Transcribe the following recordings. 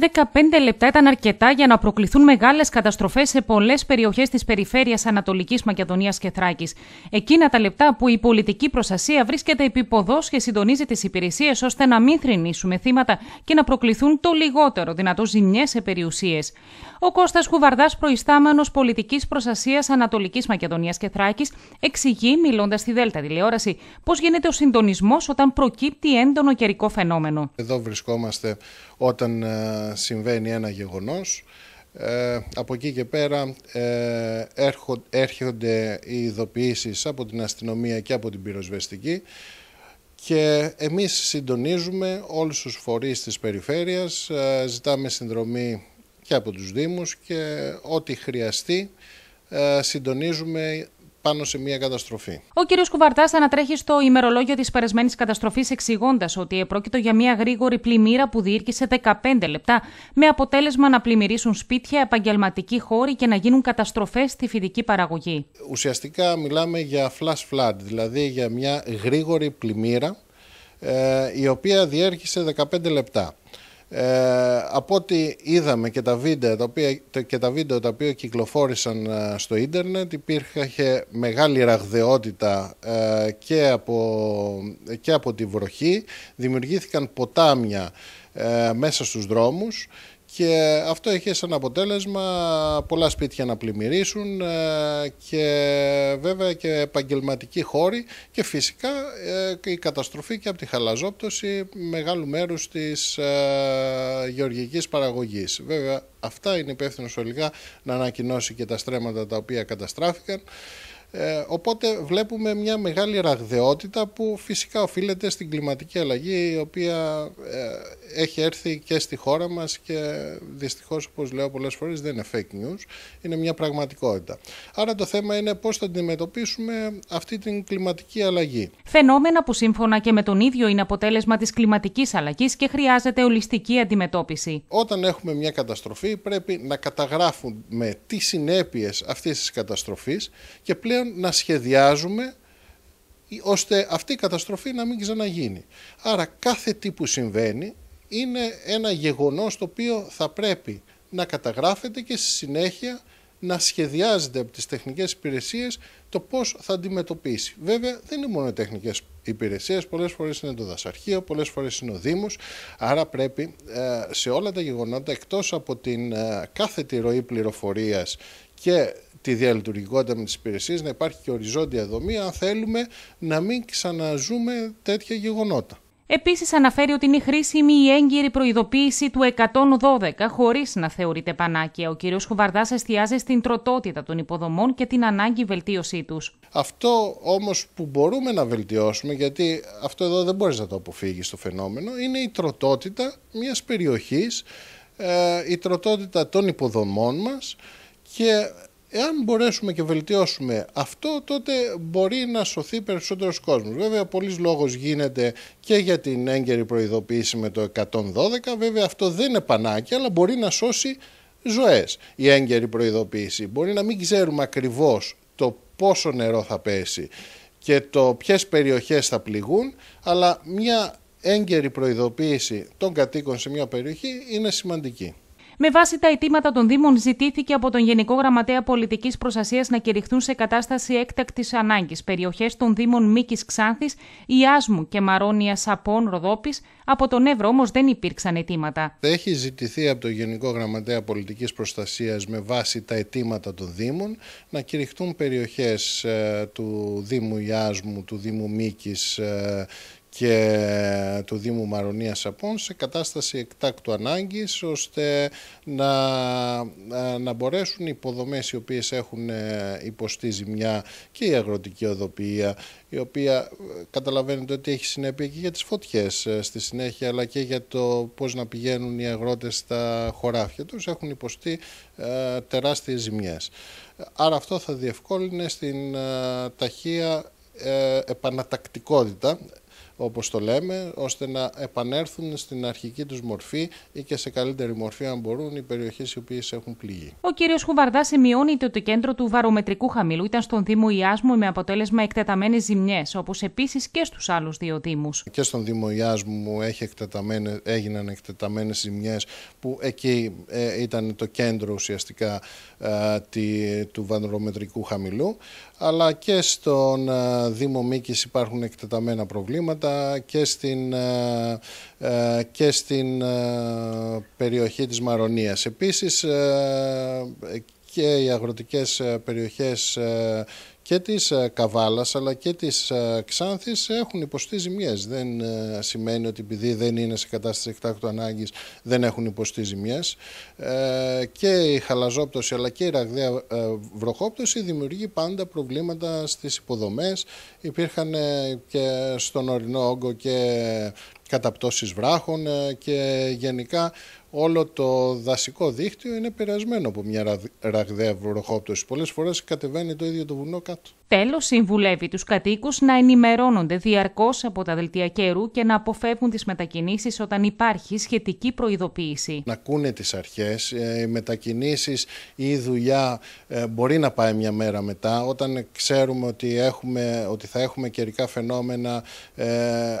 15 λεπτά ήταν αρκετά για να προκληθούν μεγάλες καταστροφές σε πολλές περιοχές της περιφέρειας Ανατολικής Μακεδονίας και Θράκης. Εκείνα τα λεπτά που η πολιτική προστασία βρίσκεται ποδός και συντονίζει τις υπηρεσίες ώστε να μην θρυνήσουμε θύματα και να προκληθούν το λιγότερο δυνατό ζημιές σε περιουσίες. Ο Κώστας Χουβαρδάς, προιστάμενο πολιτικής προστασίας Ανατολικής Μακεδονίας και Θράκης, εξηγεί μιλώντας στη Δέλτα τηλεόραση πώς γίνεται ο συντονισμός όταν προκύπτει έντονο καιρικό φαινόμενο. Εδώ βρισκόμαστε όταν ε, συμβαίνει ένα γεγονός. Ε, από εκεί και πέρα ε, έρχονται οι ειδοποιήσεις από την αστυνομία και από την πυροσβεστική και εμείς συντονίζουμε όλους τους φορείς της περιφέρειας, ε, ζητάμε συνδρομή και από τους Δήμους και ό,τι χρειαστεί ε, συντονίζουμε πάνω σε μια καταστροφή. Ο κ. Κουβαρτάς ανατρέχει στο ημερολόγιο της περασμένης καταστροφής, εξηγώντας ότι επρόκειτο για μια γρήγορη πλημμύρα που διήρκησε 15 λεπτά, με αποτέλεσμα να πλημμυρίσουν σπίτια, επαγγελματικοί χώροι και να γίνουν καταστροφές στη φυτική παραγωγή. Ουσιαστικά μιλάμε για flash flood, δηλαδή για μια γρήγορη πλημμύρα, ε, η οποία διέρχησε 15 λεπτά. Ε, από ό,τι είδαμε και τα, βίντεο, τα οποία, και τα βίντεο τα οποία κυκλοφόρησαν ε, στο ίντερνετ υπήρχε μεγάλη ραγδαιότητα ε, και, από, και από τη βροχή δημιουργήθηκαν ποτάμια μέσα στους δρόμους και αυτό έχει σαν αποτέλεσμα πολλά σπίτια να πλημμυρίσουν ε, και βέβαια και επαγγελματικοί χώροι και φυσικά ε, η καταστροφή και από τη χαλαζόπτωση μεγάλου μέρους της ε, γεωργικής παραγωγής. Βέβαια αυτά είναι υπεύθυνο ολικά να ανακοινώσει και τα στρέμματα τα οποία καταστράφηκαν. Ε, οπότε βλέπουμε μια μεγάλη ραγδαιότητα που φυσικά οφείλεται στην κλιματική αλλαγή η οποία ε, έχει έρθει και στη χώρα μας και δυστυχώς όπως λέω πολλές φορές δεν είναι fake news, είναι μια πραγματικότητα. Άρα το θέμα είναι πώς θα αντιμετωπίσουμε αυτή την κλιματική αλλαγή. Φαινόμενα που σύμφωνα και με τον ίδιο είναι αποτέλεσμα της κλιματικής αλλαγής και χρειάζεται ολιστική αντιμετώπιση. Όταν έχουμε μια καταστροφή πρέπει να καταγράφουμε τις συνέπειες αυτής της καταστροφής και πλέον να σχεδιάζουμε ώστε αυτή η καταστροφή να μην ξαναγίνει. Άρα κάθε τι που συμβαίνει είναι ένα γεγονός το οποίο θα πρέπει να καταγράφεται και στη συνέχεια να σχεδιάζεται από τις τεχνικές υπηρεσίες το πώς θα αντιμετωπίσει. Βέβαια δεν είναι μόνο οι τεχνικές υπηρεσίες, πολλές φορές είναι το δασαρχείο, πολλές φορές είναι ο Δήμος, άρα πρέπει ε, σε όλα τα γεγονότα εκτός από την ε, κάθετη ροή πληροφορίας και τη διαλειτουργικότητα με τις υπηρεσίες, να υπάρχει και οριζόντια δομή αν θέλουμε να μην ξαναζούμε τέτοια γεγονότα. Επίσης αναφέρει ότι είναι χρήσιμη η έγκυρη προειδοποίηση του 112 χωρίς να θεωρείται πανάκια. Ο κ. Χουβαρδάς εστιάζει στην τροτότητα των υποδομών και την ανάγκη βελτίωσή τους. Αυτό όμως που μπορούμε να βελτιώσουμε, γιατί αυτό εδώ δεν μπορείς να το αποφύγεις το φαινόμενο, είναι η τροτότητα μιας περιοχής, ε, η τροτότητα των υποδομών μας και Εάν μπορέσουμε και βελτιώσουμε αυτό, τότε μπορεί να σωθεί περισσότερος κόσμος. Βέβαια, πολλής λόγος γίνεται και για την έγκαιρη προειδοποίηση με το 112. Βέβαια, αυτό δεν είναι πανάκι, αλλά μπορεί να σώσει ζωές η έγκαιρη προειδοποίηση. Μπορεί να μην ξέρουμε ακριβώς το πόσο νερό θα πέσει και το ποιες περιοχές θα πληγούν, αλλά μια έγκαιρη προειδοποίηση των κατοίκων σε μια περιοχή είναι σημαντική. Με βάση τα αιτήματα των Δήμων, ζητήθηκε από τον Γενικό Γραμματέα Πολιτικής Προστασίας να κηρυχθούν σε κατάσταση έκτακτης ανάγκης περιοχές των Δήμων Μήκης Ξάνθης, Ιάσμου και Μαρόνια Σαπών Ροδόπης. Από τον Εύρο όμως δεν υπήρξαν αιτήματα. Έχει ζητηθεί από τον Γενικό Γραμματέα Πολιτικής Προστασίας με βάση τα αιτήματα των Δήμων να κηρυχθούν περιοχές ε, του Δήμου Ιάσμου, του Δήμου Μήκης ε, και του Δήμου Μαρονίας Σαπών σε κατάσταση εκτάκτου ανάγκης ώστε να, ε, να μπορέσουν οι υποδομές οι οποίες έχουν ε, υποστεί ζημιά και η αγροτική οδοποιία η οποία ε, καταλαβαίνετε ότι έχει συνέπεια και για τις φωτιές στη συνέχεια αλλά και για το πώς να πηγαίνουν οι αγρότες στα χωράφια τους έχουν υποστεί ε, τεράστιες ζημιές. Άρα αυτό θα διευκόλυνε στην ταχεία επανατακτικότητα όπως το λέμε, ώστε να επανέλθουν στην αρχική τους μορφή ή και σε καλύτερη μορφή αν μπορούν οι περιοχές οι οποίες έχουν πληγεί. Ο κύριος Χουβαρδά σημειώνει ότι το κέντρο του βαρομετρικού χαμηλού ήταν στον Δήμο Ιάσμου με αποτέλεσμα εκτεταμένες ζημιές, όπως επίσης και στους άλλους δύο Δήμους. Και στον Δήμο Ιάσμου έχει έγιναν εκτεταμένες ζημιές που εκεί ε, ήταν το κέντρο ουσιαστικά ε, του βαρομετρικού χαμηλού, αλλά και στον ε, Δήμο Μήκης υπάρχουν εκτεταμένα προβλήματα και στην, ε, ε, και στην ε, περιοχή της Μαρονίας. Επίσης και οι αγροτικές περιοχές και της ε, Καβάλας αλλά και της ε, Ξάνθης έχουν υποστεί ζημιές. Δεν ε, σημαίνει ότι επειδή δεν είναι σε κατάσταση εκτάκτου ανάγκης δεν έχουν υποστεί ζημιές. Και η χαλαζόπτωση αλλά και η ραγδαία βροχόπτωση δημιουργεί πάντα προβλήματα στις υποδομές. Υπήρχαν και στον ορεινό όγκο και καταπτώσεις βράχων ε, και γενικά όλο το δασικό δίκτυο είναι επηρεασμένο από μια ραγδαία βροχόπτωση. Πολλές φορές κατεβαίνει το ίδιο το βουνό κάτω. Τέλος, συμβουλεύει τους κατοίκους να ενημερώνονται διαρκώς από τα δελτία καιρού και να αποφεύγουν τις μετακινήσεις όταν υπάρχει σχετική προειδοποίηση. Να ακούνε τις αρχές, ε, οι μετακινήσεις ή η δουλειά ε, μπορεί να πάει μια μέρα μετά. Όταν ξέρουμε ότι, έχουμε, ότι θα έχουμε καιρικά φαινόμενα,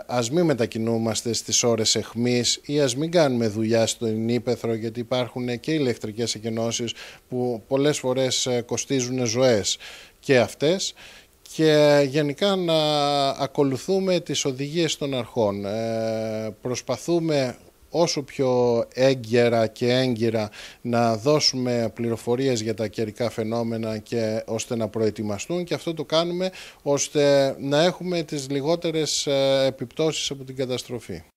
ας μην μετακινούμε Στι στις ώρες εχμής ή ας μην κάνουμε δουλειά στον ύπεθρο γιατί υπάρχουν και ηλεκτρικές εκενώσεις που πολλές φορές ε, κοστίζουν ζωές και αυτές και γενικά να ακολουθούμε τις οδηγίες των αρχών. Ε, προσπαθούμε όσο πιο έγκαιρα και έγκυρα να δώσουμε πληροφορίες για τα καιρικά φαινόμενα και ώστε να προετοιμαστούν και αυτό το κάνουμε ώστε να έχουμε τις λιγότερες ε, επιπτώσεις από την καταστροφή.